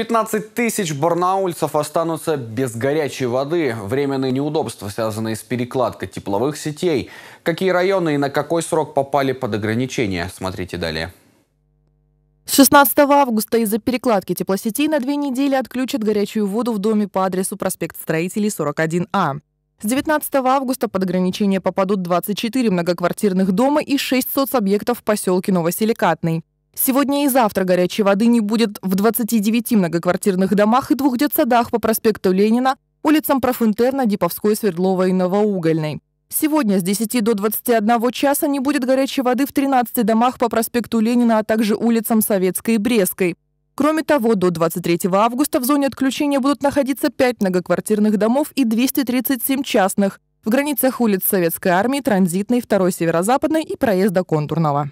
15 тысяч барнаульцев останутся без горячей воды. Временные неудобства, связанные с перекладкой тепловых сетей. Какие районы и на какой срок попали под ограничения? Смотрите далее. 16 августа из-за перекладки теплосетей на две недели отключат горячую воду в доме по адресу проспект Строителей 41А. С 19 августа под ограничения попадут 24 многоквартирных дома и 6 соцобъектов в поселке Новоселикатный. Сегодня и завтра горячей воды не будет в 29 многоквартирных домах и двух детсадах по проспекту Ленина, улицам Профинтерна, Диповской, Свердловой и Новоугольной. Сегодня с 10 до 21 часа не будет горячей воды в 13 домах по проспекту Ленина, а также улицам Советской и Брестской. Кроме того, до 23 августа в зоне отключения будут находиться 5 многоквартирных домов и 237 частных в границах улиц Советской армии, Транзитной, Второй Северо-Западной и проезда Контурного.